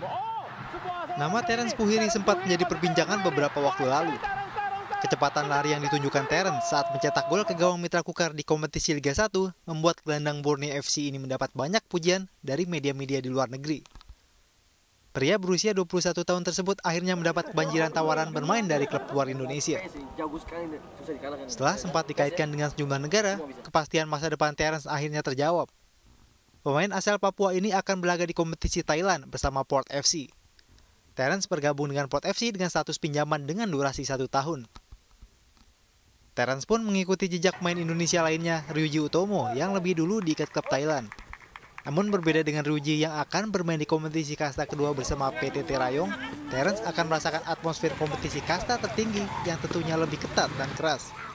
Oh, Nama Terence Puhiri sempat menjadi perbincangan beberapa waktu lalu. Kecepatan lari yang ditunjukkan Terence saat mencetak gol ke gawang Mitra Kukar di kompetisi Liga 1 membuat gelandang Borneo FC ini mendapat banyak pujian dari media-media di luar negeri. Pria berusia 21 tahun tersebut akhirnya mendapat banjiran tawaran bermain dari klub luar Indonesia. Setelah sempat dikaitkan dengan sejumlah negara, kepastian masa depan Terence akhirnya terjawab. Pemain asal Papua ini akan berlaga di kompetisi Thailand bersama Port FC. Terence bergabung dengan Port FC dengan status pinjaman dengan durasi satu tahun. Terence pun mengikuti jejak main Indonesia lainnya, Ryuji Utomo, yang lebih dulu diikat klub Thailand. Namun berbeda dengan Ryuji yang akan bermain di kompetisi kasta kedua bersama PTT Rayong, Terence akan merasakan atmosfer kompetisi kasta tertinggi yang tentunya lebih ketat dan keras.